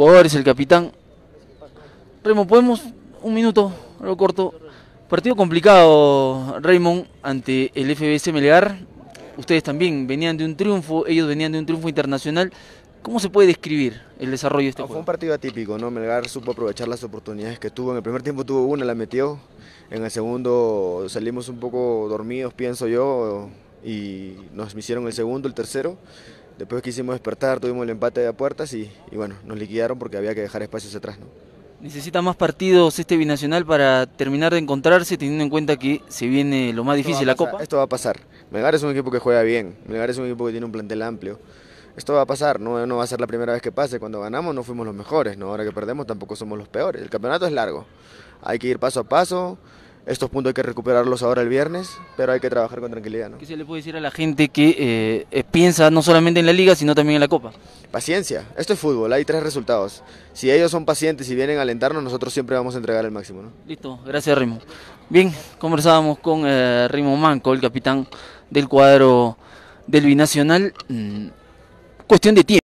jugadores, el capitán. Raymond, ¿podemos un minuto? Algo corto. Partido complicado, Raymond, ante el FBS Melgar. Ustedes también venían de un triunfo, ellos venían de un triunfo internacional. ¿Cómo se puede describir el desarrollo de este partido? Ah, fue un partido atípico, ¿no? Melgar supo aprovechar las oportunidades que tuvo. En el primer tiempo tuvo una, la metió. En el segundo salimos un poco dormidos, pienso yo, y nos hicieron el segundo, el tercero. Después hicimos despertar, tuvimos el empate de a puertas y, bueno, nos liquidaron porque había que dejar espacios atrás. ¿no? ¿Necesita más partidos este binacional para terminar de encontrarse, teniendo en cuenta que se viene lo más difícil, la Copa? Esto va a pasar. Melgar es un equipo que juega bien, Melgar es un equipo que tiene un plantel amplio. Esto va a pasar, no, no va a ser la primera vez que pase. Cuando ganamos no fuimos los mejores, ¿no? ahora que perdemos tampoco somos los peores. El campeonato es largo, hay que ir paso a paso. Estos puntos hay que recuperarlos ahora el viernes, pero hay que trabajar con tranquilidad. ¿no? ¿Qué se le puede decir a la gente que eh, eh, piensa no solamente en la liga, sino también en la Copa? Paciencia, esto es fútbol, hay tres resultados. Si ellos son pacientes y vienen a alentarnos, nosotros siempre vamos a entregar el máximo. ¿no? Listo, gracias Rimo. Bien, conversábamos con eh, Rimo Manco, el capitán del cuadro del Binacional. Mm, cuestión de tiempo.